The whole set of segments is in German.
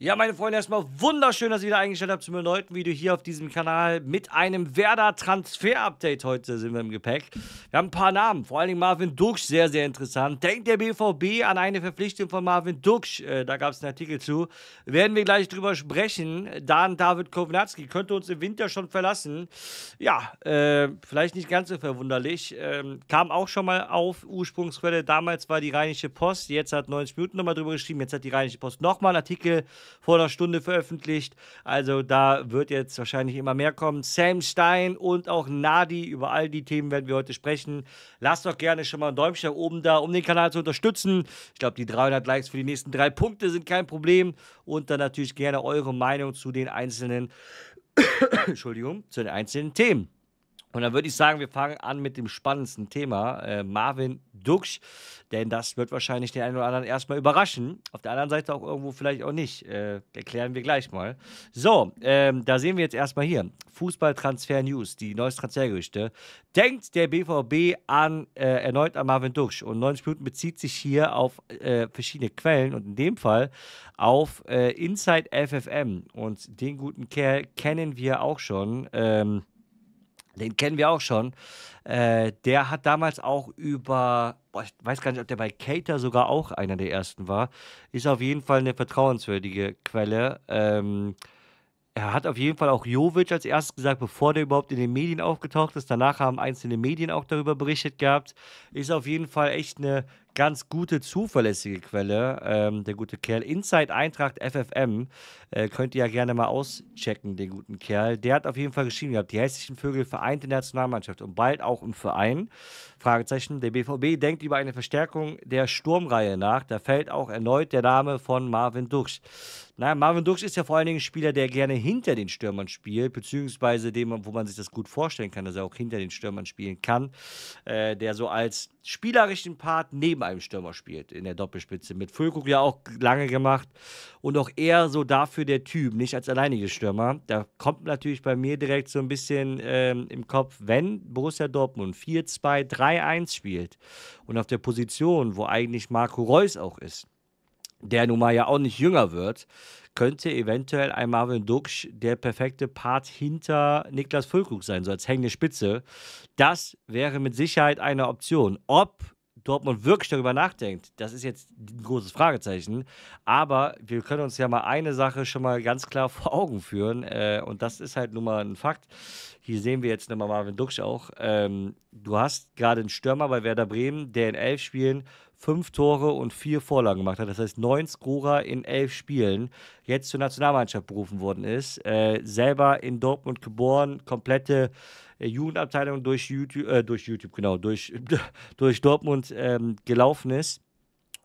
Ja, meine Freunde, erstmal wunderschön, dass ihr wieder eingestellt habt zum erneuten Video hier auf diesem Kanal mit einem Werder-Transfer-Update. Heute sind wir im Gepäck. Wir haben ein paar Namen, vor allen Dingen Marvin Duxch, sehr, sehr interessant. Denkt der BVB an eine Verpflichtung von Marvin Duxch? Äh, da gab es einen Artikel zu. Werden wir gleich drüber sprechen. Dann David Kownatski könnte uns im Winter schon verlassen. Ja, äh, vielleicht nicht ganz so verwunderlich. Ähm, kam auch schon mal auf, Ursprungsquelle. Damals war die Rheinische Post, jetzt hat 90 Minuten nochmal drüber geschrieben, jetzt hat die Rheinische Post nochmal einen Artikel vor einer Stunde veröffentlicht. Also da wird jetzt wahrscheinlich immer mehr kommen. Sam Stein und auch Nadi, über all die Themen werden wir heute sprechen. Lasst doch gerne schon mal ein Däumchen nach oben da, um den Kanal zu unterstützen. Ich glaube, die 300 Likes für die nächsten drei Punkte sind kein Problem. Und dann natürlich gerne eure Meinung zu den einzelnen, Entschuldigung, zu den einzelnen Themen. Und dann würde ich sagen, wir fangen an mit dem spannendsten Thema, äh, Marvin Duksch. Denn das wird wahrscheinlich den einen oder anderen erstmal überraschen. Auf der anderen Seite auch irgendwo vielleicht auch nicht. Äh, erklären wir gleich mal. So, ähm, da sehen wir jetzt erstmal hier. Fußballtransfer News, die neuesten Transfergerüchte. Denkt der BVB an, äh, erneut an Marvin Duksch. Und 90 Minuten bezieht sich hier auf äh, verschiedene Quellen und in dem Fall auf äh, Inside FFM. Und den guten Kerl kennen wir auch schon. Ähm, den kennen wir auch schon. Äh, der hat damals auch über, boah, ich weiß gar nicht, ob der bei Cater sogar auch einer der ersten war. Ist auf jeden Fall eine vertrauenswürdige Quelle. Ähm, er hat auf jeden Fall auch Jovic als erstes gesagt, bevor der überhaupt in den Medien aufgetaucht ist. Danach haben einzelne Medien auch darüber berichtet gehabt. Ist auf jeden Fall echt eine ganz gute, zuverlässige Quelle, ähm, der gute Kerl. Inside Eintracht FFM äh, könnt ihr ja gerne mal auschecken, den guten Kerl. Der hat auf jeden Fall geschrieben ihr habt die hessischen Vögel vereint in der Nationalmannschaft und bald auch im Verein. Fragezeichen, der BVB denkt über eine Verstärkung der Sturmreihe nach. Da fällt auch erneut der Name von Marvin Ducksch. Na, Marvin Ducksch ist ja vor allen Dingen ein Spieler, der gerne hinter den Stürmern spielt, beziehungsweise dem, wo man sich das gut vorstellen kann, dass er auch hinter den Stürmern spielen kann, äh, der so als spielerischen Part neben einem Stürmer spielt in der Doppelspitze. Mit Füllkrug ja auch lange gemacht und auch eher so dafür der Typ, nicht als alleiniger Stürmer. Da kommt natürlich bei mir direkt so ein bisschen ähm, im Kopf, wenn Borussia Dortmund 4-2-3-1 spielt und auf der Position, wo eigentlich Marco Reus auch ist, der nun mal ja auch nicht jünger wird, könnte eventuell ein Marvin Duksch der perfekte Part hinter Niklas Füllkrug sein, so als hängende Spitze. Das wäre mit Sicherheit eine Option. Ob Dortmund wirklich darüber nachdenkt, das ist jetzt ein großes Fragezeichen. Aber wir können uns ja mal eine Sache schon mal ganz klar vor Augen führen. Äh, und das ist halt nun mal ein Fakt. Hier sehen wir jetzt nochmal Marvin Duksch auch. Ähm, du hast gerade einen Stürmer bei Werder Bremen, der in elf Spielen fünf Tore und vier Vorlagen gemacht hat. Das heißt, neun Scorer in elf Spielen. Jetzt zur Nationalmannschaft berufen worden ist. Äh, selber in Dortmund geboren, komplette äh, Jugendabteilung durch YouTube, äh, durch YouTube, genau, durch, durch Dortmund ähm, gelaufen ist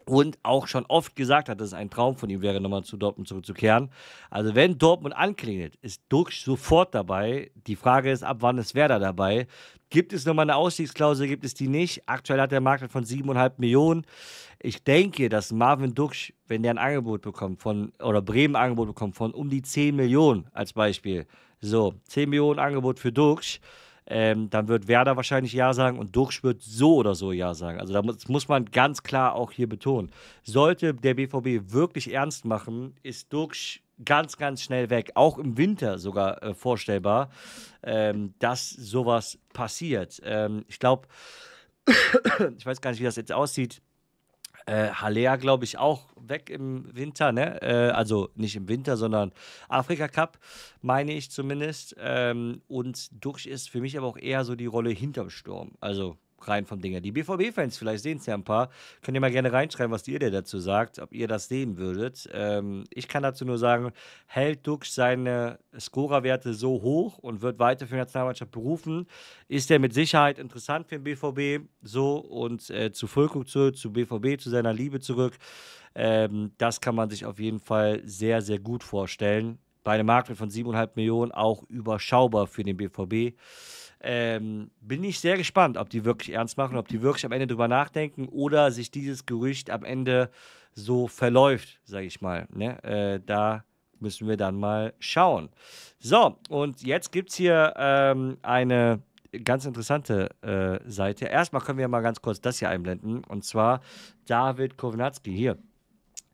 und auch schon oft gesagt hat, dass es ein Traum von ihm wäre, nochmal zu Dortmund zurückzukehren. Also wenn Dortmund anklingelt, ist Duxch sofort dabei. Die Frage ist, ab wann ist Werder dabei? Gibt es nochmal eine Ausstiegsklausel, gibt es die nicht? Aktuell hat der Markt von 7,5 Millionen. Ich denke, dass Marvin Duxch, wenn der ein Angebot bekommt von, oder Bremen ein Angebot bekommt von um die 10 Millionen als Beispiel. So, 10 Millionen Angebot für Duxch ähm, dann wird Werder wahrscheinlich Ja sagen und Duxch wird so oder so Ja sagen. Also da muss, muss man ganz klar auch hier betonen. Sollte der BVB wirklich ernst machen, ist Duxch ganz, ganz schnell weg. Auch im Winter sogar äh, vorstellbar, ähm, dass sowas passiert. Ähm, ich glaube, ich weiß gar nicht, wie das jetzt aussieht äh, Halea, glaube ich, auch weg im Winter, ne? Äh, also nicht im Winter, sondern Afrika Cup, meine ich zumindest. Ähm, und durch ist für mich aber auch eher so die Rolle hinterm Sturm. Also rein vom Ding her. Die BVB-Fans, vielleicht sehen es ja ein paar, könnt ihr mal gerne reinschreiben, was ihr dazu sagt, ob ihr das sehen würdet. Ähm, ich kann dazu nur sagen, hält Duxch seine Scorerwerte so hoch und wird weiter für die Nationalmannschaft berufen, ist er mit Sicherheit interessant für den BVB. So und äh, zu Völkung zurück, zu BVB, zu seiner Liebe zurück. Ähm, das kann man sich auf jeden Fall sehr, sehr gut vorstellen. Bei einem Marktwert von 7,5 Millionen auch überschaubar für den BVB. Ähm, bin ich sehr gespannt, ob die wirklich ernst machen, ob die wirklich am Ende drüber nachdenken oder sich dieses Gerücht am Ende so verläuft, sage ich mal. Ne? Äh, da müssen wir dann mal schauen. So, und jetzt gibt es hier ähm, eine ganz interessante äh, Seite. Erstmal können wir mal ganz kurz das hier einblenden. Und zwar David Kownatski hier.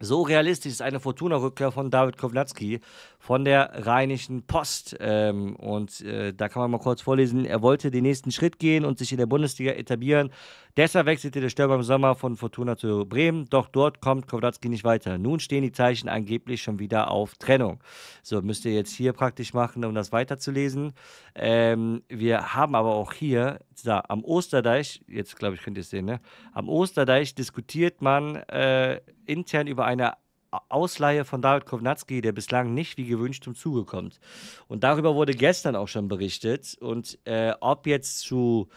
So realistisch ist eine Fortuna-Rückkehr von David Kownatski von der Rheinischen Post. Ähm, und äh, da kann man mal kurz vorlesen, er wollte den nächsten Schritt gehen und sich in der Bundesliga etablieren. Deshalb wechselte der Stürmer im Sommer von Fortuna zu Bremen, doch dort kommt Kownatski nicht weiter. Nun stehen die Zeichen angeblich schon wieder auf Trennung. So, müsst ihr jetzt hier praktisch machen, um das weiterzulesen. Ähm, wir haben aber auch hier, da, am Osterdeich, jetzt glaube ich, könnt ihr es sehen, ne? am Osterdeich diskutiert man äh, intern über eine Ausleihe von David Kovnatski, der bislang nicht wie gewünscht zum Zuge kommt. Und darüber wurde gestern auch schon berichtet. Und äh, ob jetzt zu,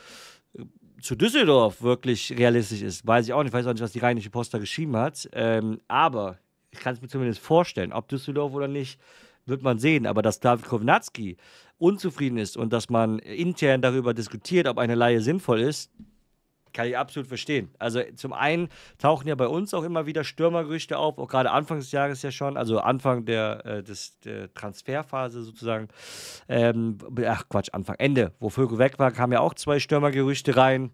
äh, zu Düsseldorf wirklich realistisch ist, weiß ich auch nicht. Ich weiß auch nicht, was die Rheinische Post da geschrieben hat. Ähm, aber ich kann es mir zumindest vorstellen, ob Düsseldorf oder nicht, wird man sehen. Aber dass David Kovnatski unzufrieden ist und dass man intern darüber diskutiert, ob eine Laie sinnvoll ist, kann ich absolut verstehen. Also zum einen tauchen ja bei uns auch immer wieder Stürmergerüchte auf, auch gerade Anfang des Jahres ja schon, also Anfang der, äh, des, der Transferphase sozusagen. Ähm, ach Quatsch, Anfang, Ende, wo Vögel weg war, kamen ja auch zwei Stürmergerüchte rein.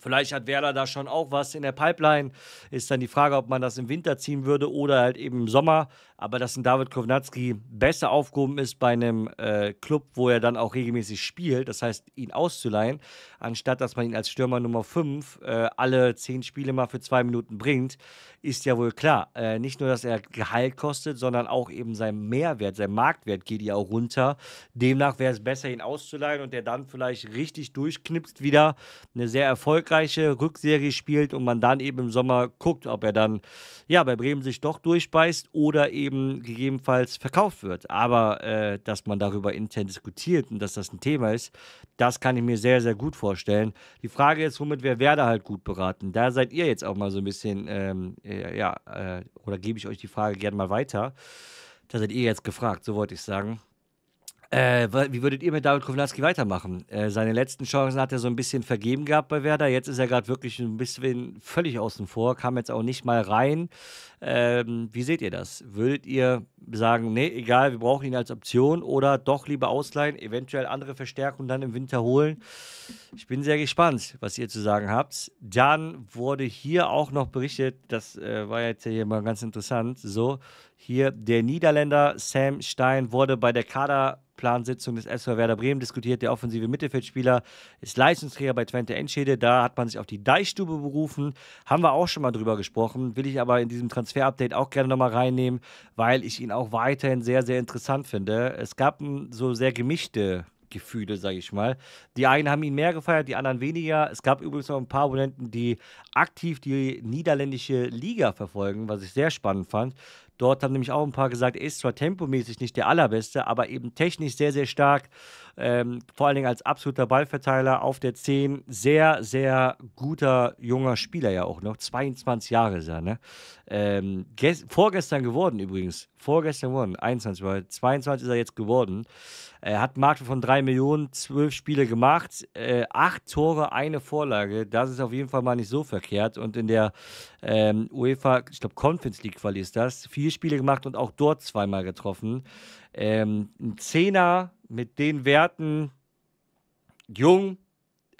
Vielleicht hat Werder da schon auch was in der Pipeline. Ist dann die Frage, ob man das im Winter ziehen würde oder halt eben im Sommer. Aber dass ein David Kovnatski besser aufgehoben ist bei einem äh, Club, wo er dann auch regelmäßig spielt, das heißt, ihn auszuleihen, anstatt dass man ihn als Stürmer Nummer 5 äh, alle 10 Spiele mal für zwei Minuten bringt, ist ja wohl klar. Äh, nicht nur, dass er Gehalt kostet, sondern auch eben sein Mehrwert, sein Marktwert geht ja auch runter. Demnach wäre es besser, ihn auszuleihen und der dann vielleicht richtig durchknipst wieder. Eine sehr erfolgreiche erfolgreiche Rückserie spielt und man dann eben im Sommer guckt, ob er dann ja bei Bremen sich doch durchbeißt oder eben gegebenenfalls verkauft wird. Aber äh, dass man darüber intern diskutiert und dass das ein Thema ist, das kann ich mir sehr, sehr gut vorstellen. Die Frage ist, womit wäre Werder halt gut beraten? Da seid ihr jetzt auch mal so ein bisschen, ähm, äh, ja, äh, oder gebe ich euch die Frage gerne mal weiter. Da seid ihr jetzt gefragt, so wollte ich sagen. Äh, wie würdet ihr mit David Kovnatski weitermachen? Äh, seine letzten Chancen hat er so ein bisschen vergeben gehabt bei Werder. Jetzt ist er gerade wirklich ein bisschen völlig außen vor, kam jetzt auch nicht mal rein. Ähm, wie seht ihr das? Würdet ihr sagen, nee, egal, wir brauchen ihn als Option oder doch lieber ausleihen, eventuell andere Verstärkungen dann im Winter holen? Ich bin sehr gespannt, was ihr zu sagen habt. Dann wurde hier auch noch berichtet, das äh, war jetzt hier mal ganz interessant, so, hier der Niederländer Sam Stein wurde bei der Kaderplansitzung des SV Werder Bremen diskutiert. Der offensive Mittelfeldspieler ist Leistungsträger bei Twente Enschede. Da hat man sich auf die Deichstube berufen. Haben wir auch schon mal drüber gesprochen. Will ich aber in diesem Transfer-Update auch gerne nochmal reinnehmen, weil ich ihn auch weiterhin sehr, sehr interessant finde. Es gab so sehr gemischte Gefühle, sage ich mal. Die einen haben ihn mehr gefeiert, die anderen weniger. Es gab übrigens noch ein paar Abonnenten, die aktiv die niederländische Liga verfolgen, was ich sehr spannend fand. Dort haben nämlich auch ein paar gesagt, er ist zwar tempomäßig nicht der allerbeste, aber eben technisch sehr, sehr stark. Ähm, vor allen Dingen als absoluter Ballverteiler auf der 10. Sehr, sehr guter junger Spieler ja auch noch. 22 Jahre ist er, ne? Ähm, vorgestern geworden übrigens. Vorgestern geworden. 21, 22 ist er jetzt geworden. Er hat Marke von 3 Millionen, 12 Spiele gemacht, äh, 8 Tore, eine Vorlage. Das ist auf jeden Fall mal nicht so verkehrt. Und in der ähm, UEFA, ich glaube, Conference League Quali ist das. Viel vier Spiele gemacht und auch dort zweimal getroffen. Ähm, ein Zehner mit den Werten, jung,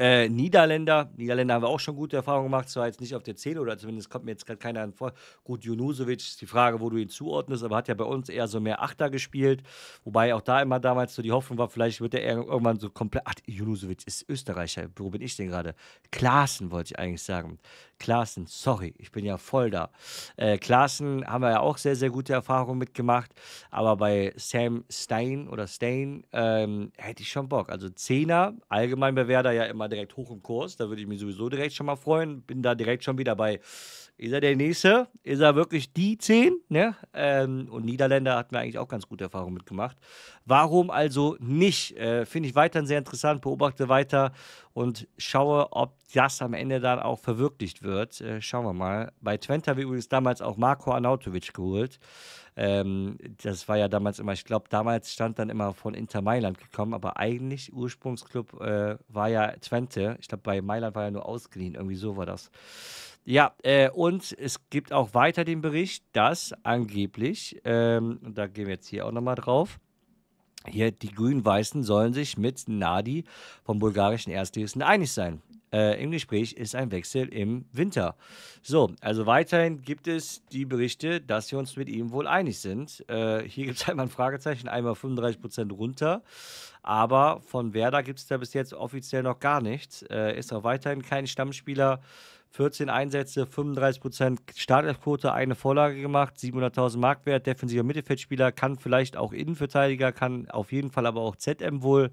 äh, Niederländer, Niederländer haben wir auch schon gute Erfahrungen gemacht, zwar jetzt nicht auf der 10 oder zumindest kommt mir jetzt gerade keiner vor. Gut, Junusovic ist die Frage, wo du ihn zuordnest, aber hat ja bei uns eher so mehr Achter gespielt, wobei auch da immer damals so die Hoffnung war, vielleicht wird er irgendwann so komplett. Ach, Junusovic ist Österreicher, wo bin ich denn gerade? Klaassen wollte ich eigentlich sagen. Klaassen, sorry, ich bin ja voll da. Äh, Klaassen haben wir ja auch sehr, sehr gute Erfahrungen mitgemacht, aber bei Sam Stein oder Stein ähm, hätte ich schon Bock. Also Zehner, allgemein bei Werder ja immer war direkt hoch im Kurs. Da würde ich mich sowieso direkt schon mal freuen. Bin da direkt schon wieder bei, ist er der Nächste? Ist er wirklich die 10? Ne? Ähm, und Niederländer hatten wir eigentlich auch ganz gute Erfahrungen mitgemacht. Warum also nicht? Äh, Finde ich weiterhin sehr interessant, beobachte weiter und schaue, ob das am Ende dann auch verwirklicht wird. Äh, schauen wir mal. Bei Twente haben wir übrigens damals auch Marco Arnautovic geholt. Ähm, das war ja damals immer, ich glaube, damals stand dann immer von Inter Mailand gekommen, aber eigentlich Ursprungsclub äh, war ja Twente. Ich glaube, bei Mailand war ja nur ausgeliehen, irgendwie so war das. Ja, äh, und es gibt auch weiter den Bericht, dass angeblich, ähm, und da gehen wir jetzt hier auch nochmal drauf, hier die Grün-Weißen sollen sich mit Nadi vom bulgarischen Erstligisten einig sein äh, im Gespräch ist ein Wechsel im Winter. So, also weiterhin gibt es die Berichte, dass wir uns mit ihm wohl einig sind. Äh, hier gibt es einmal ein Fragezeichen, einmal 35 Prozent runter. Aber von Werder gibt es da bis jetzt offiziell noch gar nichts. Äh, ist auch weiterhin kein Stammspieler. 14 Einsätze, 35% Startelfquote, eine Vorlage gemacht, 700.000 Mark wert, defensiver Mittelfeldspieler, kann vielleicht auch Innenverteidiger, kann auf jeden Fall aber auch ZM wohl.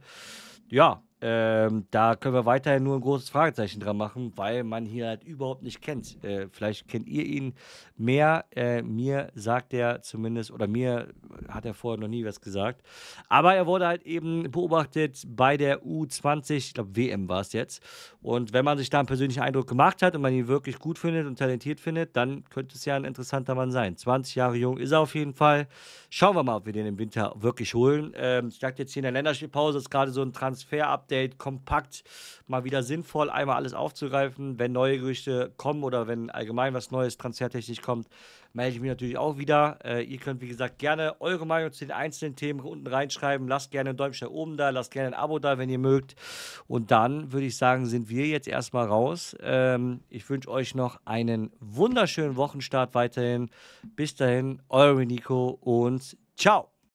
Ja, ähm, da können wir weiterhin nur ein großes Fragezeichen dran machen, weil man hier halt überhaupt nicht kennt. Äh, vielleicht kennt ihr ihn mehr. Äh, mir sagt er zumindest, oder mir hat er vorher noch nie was gesagt. Aber er wurde halt eben beobachtet bei der U20, ich glaube WM war es jetzt. Und wenn man sich da einen persönlichen Eindruck gemacht hat und man ihn wirklich gut findet und talentiert findet, dann könnte es ja ein interessanter Mann sein. 20 Jahre jung ist er auf jeden Fall. Schauen wir mal, ob wir den im Winter wirklich holen. Ähm, ich dachte jetzt hier in der Länderspielpause ist gerade so ein Transfer-Update Update kompakt mal wieder sinnvoll, einmal alles aufzugreifen. Wenn neue Gerüchte kommen oder wenn allgemein was Neues transfertechnisch kommt, melde ich mich natürlich auch wieder. Äh, ihr könnt, wie gesagt, gerne eure Meinung zu den einzelnen Themen unten reinschreiben. Lasst gerne einen Däumchen oben da, lasst gerne ein Abo da, wenn ihr mögt. Und dann würde ich sagen, sind wir jetzt erstmal raus. Ähm, ich wünsche euch noch einen wunderschönen Wochenstart weiterhin. Bis dahin, euer Nico und ciao.